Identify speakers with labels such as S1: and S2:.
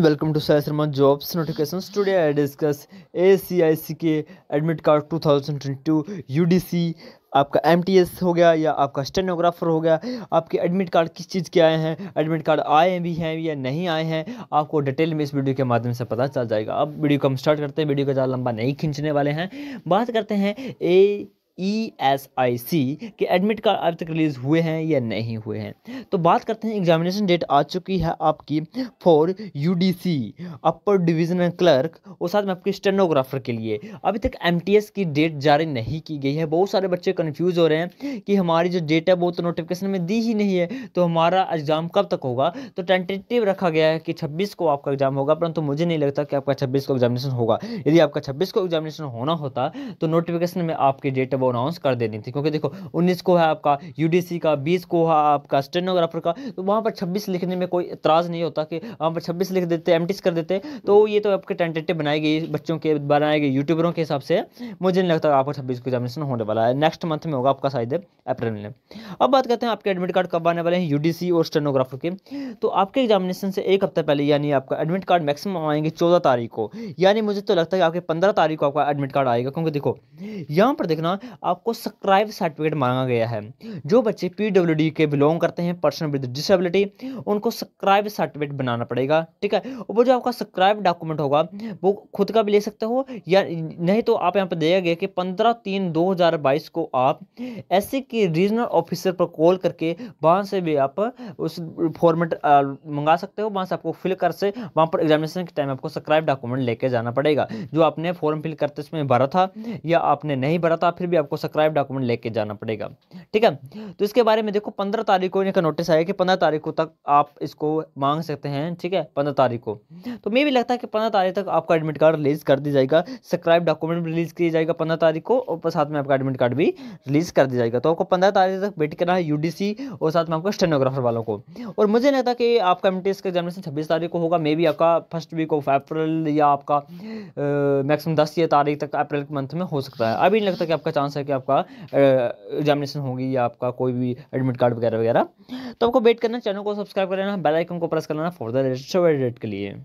S1: welcome to Sai Sharma jobs notification today I discuss A C I C के admit card two thousand twenty two U D C आपका M T S हो गया या आपका stenographer हो गया आपके एडमिट कार्ड किस चीज़ के आए हैं एडमिट कार्ड आए भी हैं या नहीं आए हैं आपको डिटेल में इस वीडियो के माध्यम से पता चल जाएगा अब वीडियो को हम स्टार्ट करते हैं वीडियो को ज़्यादा लंबा नहीं खींचने वाले हैं बात करते हैं ए ई एस आई सी के एडमिट कार्ड अभी तक रिलीज़ हुए हैं या नहीं हुए हैं तो बात करते हैं एग्जामिनेशन डेट आ चुकी है आपकी for U D C upper divisional clerk और साथ में आपके स्टेनोग्राफर के लिए अभी तक एम टी एस की डेट जारी नहीं की गई है बहुत सारे बच्चे कन्फ्यूज़ हो रहे हैं कि हमारी जो डेट है वो तो नोटिफिकेशन में दी ही नहीं है तो हमारा एग्ज़ाम कब तक होगा तो टेंटेटिव रखा गया है कि छब्बीस को आपका एग्ज़ाम होगा परंतु तो मुझे नहीं लगता कि आपका छब्बीस को एग्जामिनेशन होगा यदि आपका छब्बीस को एग्जामिनेशन होना होता तो नोटिफिकेशन में आपकी डेट वो अनाउंस कर देनी थी क्योंकि देखो उन्नीस को है आपका यू का बीस को है आपका स्टेनोग्राफर का तो वहाँ पर छब्बीस लिखने में कोई इतराज़ नहीं होता कि वहाँ पर छब्बीस लिख देते एम कर देते तो ये तो आपके टेंटेटिव बनाई गई बच्चों के बनाए गए यूट्यूबरों के हिसाब से मुझे नहीं लगता आपका छब्बीस को एग्जामिनेशन होने वाला है नेक्स्ट मंथ में होगा आपका शायद अप्रैल में अब बात करते हैं आपके एडमिट कार्ड कब आने वाले हैं यू और स्टेनोग्राफर के तो आपके एग्जामिनेशन से एक हफ्ते पहले यानी आपका एडमिट कार्ड मैक्सिमम आएंगे चौदह तारीख को यानी मुझे तो लगता है कि आपके पंद्रह तारीख को आपका एडमिट कार्ड आएगा क्योंकि देखो यहाँ पर देखना आपको सब्सक्राइब सर्टिफिकेट मांगा गया है जो बच्चे पी के बिलोंग करते हैं पर्सन विद डिसेबिलिटी उनको सब्सक्राइब सर्टिफिकेट बनाना पड़ेगा ठीक है वो जो आपका सब्सक्राइब डॉक्यूमेंट होगा वो खुद का भी ले सकते हो या नहीं तो आप यहाँ पर देखा गया कि पंद्रह तीन दो हज़ार बाईस को आप एस की रीजनल ऑफिसर पर कॉल करके वहाँ से भी आप उस फॉर्मेट मंगा सकते हो वहाँ से आपको फिल कर से वहाँ पर एग्जामिनेशन के टाइम आपको सब्सक्राइब डॉक्यूमेंट लेके जाना पड़ेगा जो आपने फॉर्म फिल करते समय भरा था या आपने नहीं भरा था फिर भी आप आपको सब्सक्राइब डॉक्यूमेंट लेके जाना पड़ेगा ठीक है तो इसके बारे में देखो पंद्रह तारीख को इनका नोटिस आया कि पंद्रह तारीख को तक आप इसको मांग सकते हैं ठीक है पंद्रह तारीख को तो मे भी लगता है कि पंद्रह तारीख तक आपका एडमिट कार्ड रिलीज कर दिया जाएगा सब्सक्राइब डॉक्यूमेंट रिलीज किया जाएगा पंद्रह तारीख को और साथ में आपका एडमिट कार्ड भी रिलीज कर दिया जाएगा तो आपको पंद्रह तारीख तक वेट करना है यू और साथ में आपका स्टेनोग्राफर वालों को और मुझे लगता है कि आपका एम का एग्जामिनेशन छब्बीस तारीख को होगा मे भी आपका फर्स्ट वीक ऑफ अप्रैल या आपका मैक्सिमम दस या तारीख तक अप्रैल के मंथ में हो सकता है अभी नहीं लगता कि आपका चांस है कि आपका एग्जामिनेशन होगा होगी या आपका कोई भी एडमिट कार्ड वगैरह वगैरह तो आपको वेट करना चैनल को सब्सक्राइब कर लेना बेलाइकन को प्रेस कर लेना फॉर द लेटेस्ट अपडेट के लिए